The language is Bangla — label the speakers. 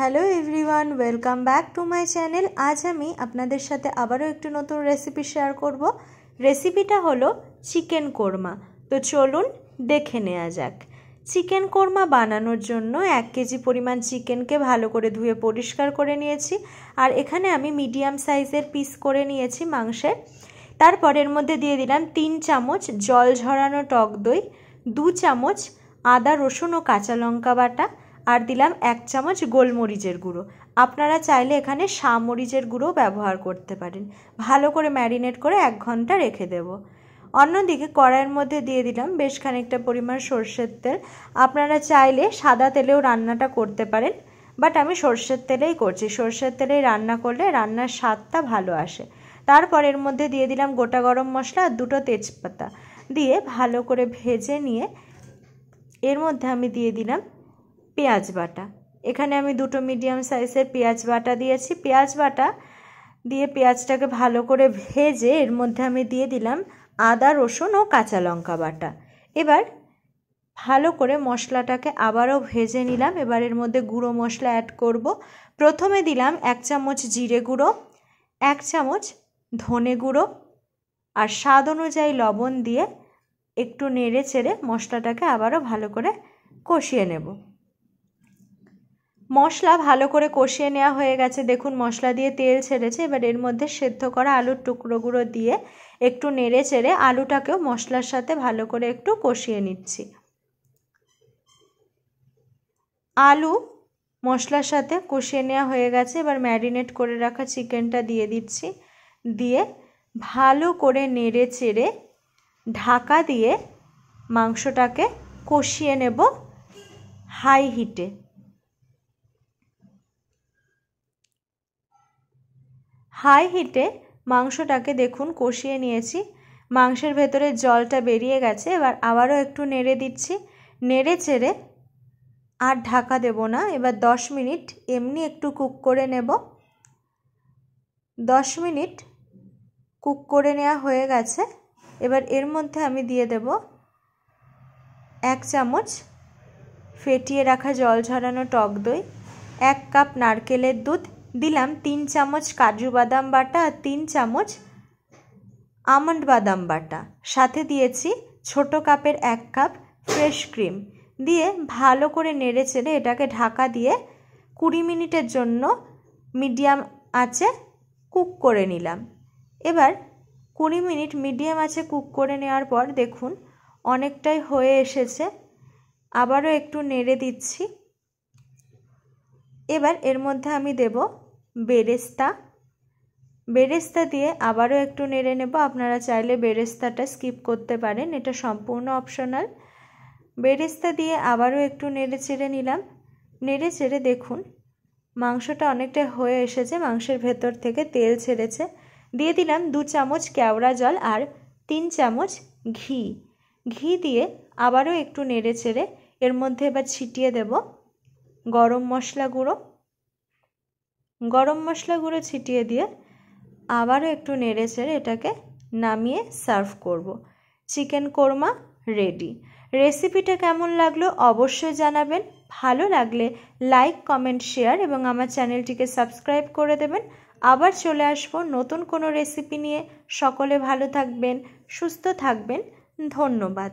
Speaker 1: Hello everyone welcome back to my channel আজ আমি আপনাদের সাথে আবারও একটু নতুন রেসিপি শেয়ার করব রেসিপিটা হলো চিকেন কোরমা তো চলুন দেখে নেওয়া যাক চিকেন কোরমা বানানোর জন্য এক কেজি পরিমাণ চিকেনকে ভালো করে ধুয়ে পরিষ্কার করে নিয়েছি আর এখানে আমি মিডিয়াম সাইজের পিস করে নিয়েছি মাংসের তারপর এর মধ্যে দিয়ে দিলাম তিন চামচ জল ঝরানো টক দই দু চামচ আদা রসুন ও কাঁচা লঙ্কা বাটা আর দিলাম এক চামচ গোলমরিচের গুঁড়ো আপনারা চাইলে এখানে শামরিচের গুঁড়ো ব্যবহার করতে পারেন ভালো করে ম্যারিনেট করে এক ঘন্টা রেখে দেবো অন্যদিকে কড়াইয়ের মধ্যে দিয়ে দিলাম বেশ খানিকটা পরিমাণ সর্ষের তেল আপনারা চাইলে সাদা তেলেও রান্নাটা করতে পারেন বাট আমি সর্ষের তেলেই করছি সর্ষের তেলেই রান্না করলে রান্নার স্বাদটা ভালো আসে তারপর এর মধ্যে দিয়ে দিলাম গোটা গরম মশলা আর দুটো তেজপাতা দিয়ে ভালো করে ভেজে নিয়ে এর মধ্যে আমি দিয়ে দিলাম পেঁয়াজ বাটা এখানে আমি দুটো মিডিয়াম সাইজের পেঁয়াজ বাটা দিয়েছি পেঁয়াজ বাটা দিয়ে পেঁয়াজটাকে ভালো করে ভেজে এর মধ্যে আমি দিয়ে দিলাম আদা রসুন ও কাঁচা লঙ্কা বাটা এবার ভালো করে মশলাটাকে আবারও ভেজে নিলাম এবার এর মধ্যে গুঁড়ো মশলা অ্যাড করব প্রথমে দিলাম এক চামচ জিরে গুঁড়ো এক চামচ ধনে গুঁড়ো আর স্বাদ অনুযায়ী লবণ দিয়ে একটু নেড়ে চেড়ে মশলাটাকে আবারও ভালো করে কষিয়ে নেব মশলা ভালো করে কষিয়ে নেওয়া হয়ে গেছে দেখুন মশলা দিয়ে তেল ছেড়েছে এবার এর মধ্যে সেদ্ধ করা আলুর টুকরোগুলো দিয়ে একটু নেড়ে চেড়ে আলুটাকেও মশলার সাথে ভালো করে একটু কষিয়ে নিচ্ছি আলু মশলার সাথে কষিয়ে নেওয়া হয়ে গেছে এবার ম্যারিনেট করে রাখা চিকেনটা দিয়ে দিচ্ছি দিয়ে ভালো করে নেড়ে চেড়ে ঢাকা দিয়ে মাংসটাকে কষিয়ে নেব হাই হিটে হাই হিটে মাংসটাকে দেখুন কষিয়ে নিয়েছি মাংসের ভেতরে জলটা বেরিয়ে গেছে এবার আবারও একটু নেড়ে দিচ্ছি নেড়ে চেড়ে আর ঢাকা দেব না এবার দশ মিনিট এমনি একটু কুক করে নেব দশ মিনিট কুক করে নেওয়া হয়ে গেছে এবার এর মধ্যে আমি দিয়ে দেব এক চামচ ফেটিয়ে রাখা জল ঝরানো টক দই এক কাপ নারকেলের দুধ দিলাম তিন চামচ কাজু বাদাম বাটা আর তিন চামচ আমন্ড বাদাম বাটা সাথে দিয়েছি ছোট কাপের এক কাপ ফ্রেশ ক্রিম দিয়ে ভালো করে নেড়ে চেড়ে এটাকে ঢাকা দিয়ে কুড়ি মিনিটের জন্য মিডিয়াম আছে কুক করে নিলাম এবার কুড়ি মিনিট মিডিয়াম আছে কুক করে নেওয়ার পর দেখুন অনেকটাই হয়ে এসেছে আবারও একটু নেড়ে দিচ্ছি এবার এর মধ্যে আমি দেব বেরেস্তা বেরেস্তা দিয়ে আবারও একটু নেড়ে নেব আপনারা চাইলে বেরেস্তাটা স্কিপ করতে পারেন এটা সম্পূর্ণ অপশনাল বেরেস্তা দিয়ে আবারও একটু নেড়ে চেড়ে নিলাম নেড়ে চেড়ে দেখুন মাংসটা অনেকটা হয়ে এসেছে মাংসের ভেতর থেকে তেল ছেড়েছে দিয়ে দিলাম দু চামচ কেওড়া জল আর তিন চামচ ঘি ঘি দিয়ে আবারও একটু নেড়ে চেড়ে এর মধ্যে এবার ছিটিয়ে দেব গরম মশলা গুঁড়ো গরম মশলা গুঁড়ো ছিটিয়ে দিয়ে আবারও একটু নেড়ে চেড়ে এটাকে নামিয়ে সার্ভ করব। চিকেন কোরমা রেডি রেসিপিটা কেমন লাগলো অবশ্যই জানাবেন ভালো লাগলে লাইক কমেন্ট শেয়ার এবং আমার চ্যানেলটিকে সাবস্ক্রাইব করে দেবেন আবার চলে আসবো নতুন কোনো রেসিপি নিয়ে সকলে ভালো থাকবেন সুস্থ থাকবেন ধন্যবাদ